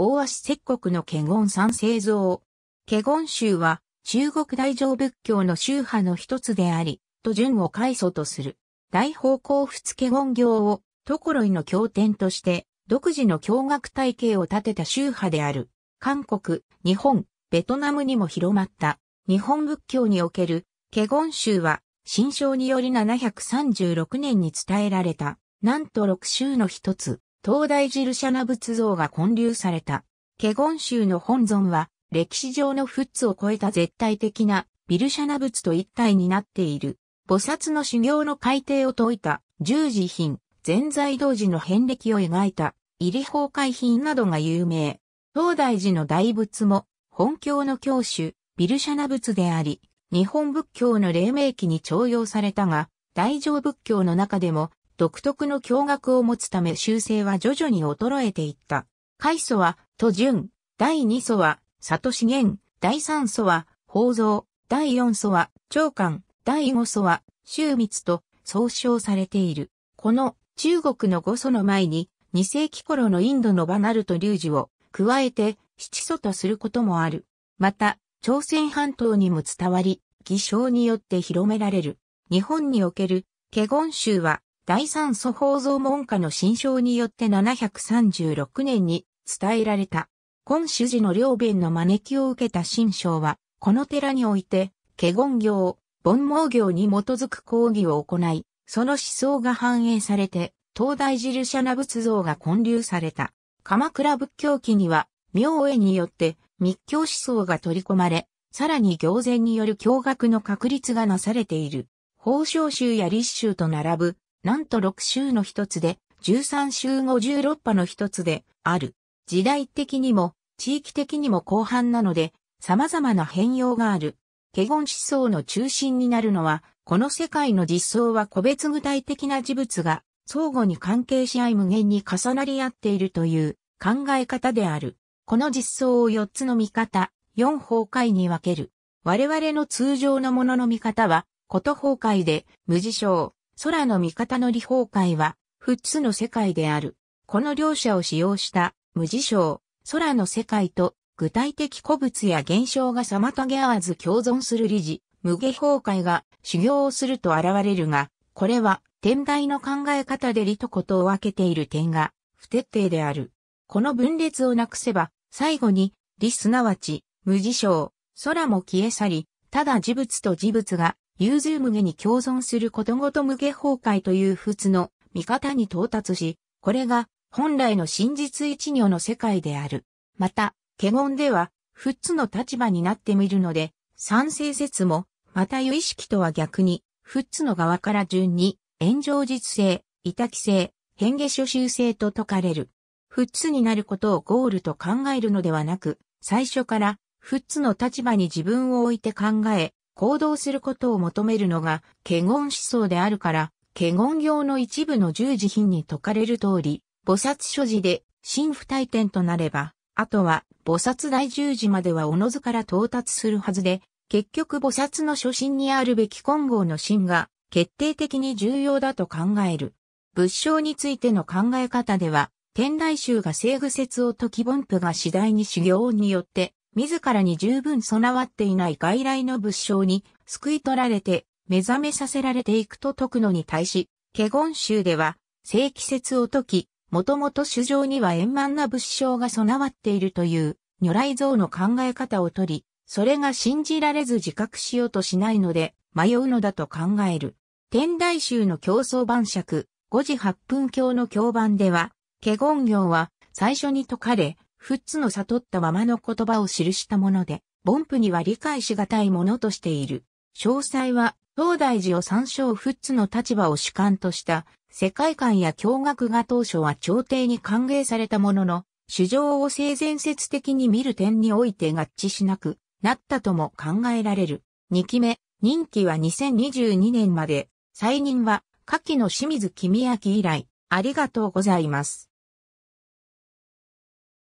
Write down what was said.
大足石国の華厳三世像。華厳宗は中国大乗仏教の宗派の一つであり、と順を開祖とする。大方向仏華厳行を、ところいの経典として、独自の教学体系を立てた宗派である。韓国、日本、ベトナムにも広まった。日本仏教における、華厳宗は、新章により736年に伝えられた、なんと6宗の一つ。東大寺ルシャナ仏像が建立された。ケゴン州の本尊は、歴史上の仏を超えた絶対的なビルシャナ仏と一体になっている。菩薩の修行の改定を説いた十字品、全財道寺の遍歴を描いた入り崩壊品などが有名。東大寺の大仏も本教の教主、ビルシャナ仏であり、日本仏教の黎明期に徴用されたが、大乗仏教の中でも独特の驚愕を持つため修正は徐々に衰えていった。開祖は、都順、第二祖は、里資源、第三祖は、宝蔵、第四祖は、長官、第五祖は、周密と総称されている。この中国の五祖の前に、二世紀頃のインドのバナルと隆樹を加えて七祖とすることもある。また、朝鮮半島にも伝わり、偽証によって広められる。日本における、華厳宗は、第三祖宝蔵門下の新章によって736年に伝えられた。今主事の両弁の招きを受けた新章は、この寺において、華厳行、盆毛行に基づく講義を行い、その思想が反映されて、東大寺ルシャナ仏像が建立された。鎌倉仏教期には、明恵によって密教思想が取り込まれ、さらに行前による教学の確立がなされている。法章宗や立宗と並ぶなんと6州の一つで、13州後16派の一つで、ある。時代的にも、地域的にも広範なので、様々な変容がある。結厳思想の中心になるのは、この世界の実相は個別具体的な事物が相互に関係し合い無限に重なり合っているという考え方である。この実相を4つの見方、4崩壊に分ける。我々の通常のものの見方は、こと崩壊で、無事象、空の味方の理法界は、フッの世界である。この両者を使用した無事象、空の世界と具体的古物や現象が妨げ合わず共存する理事、無下法界が修行をすると現れるが、これは天台の考え方で理とことを分けている点が不徹底である。この分裂をなくせば、最後に理すなわち無事象、空も消え去り、ただ事物と事物が融通無下に共存することごと無下崩壊という不屈の見方に到達し、これが本来の真実一如の世界である。また、華厳では、不屈の立場になってみるので、賛成説も、また有意識とは逆に、不屈の側から順に、炎上実性、委託性、変化初修性と説かれる。不屈になることをゴールと考えるのではなく、最初から、不屈の立場に自分を置いて考え、行動することを求めるのが、華厳思想であるから、華厳行の一部の十字品に説かれる通り、菩薩所持で、新不退転となれば、あとは、菩薩大十字まではおのずから到達するはずで、結局菩薩の初心にあるべき金剛の心が、決定的に重要だと考える。仏性についての考え方では、天台宗が聖具説を解き凡夫が次第に修行によって自らに十分備わっていない外来の物証に救い取られて目覚めさせられていくと解くのに対し、ケゴン州では、正規説を解き、もともと主上には円満な物証が備わっているという、如来像の考え方をとり、それが信じられず自覚しようとしないので、迷うのだと考える。天台宗の競争晩酌、5時8分教の教版では、華厳行は最初に解かれ、フッツの悟ったままの言葉を記したもので、凡夫には理解しがたいものとしている。詳細は、東大寺を参照フッツの立場を主観とした世界観や驚愕が当初は朝廷に歓迎されたものの、主情を性善説的に見る点において合致しなくなったとも考えられる。2期目、任期は2022年まで、再任は下記の清水君明以来、ありがとうございます。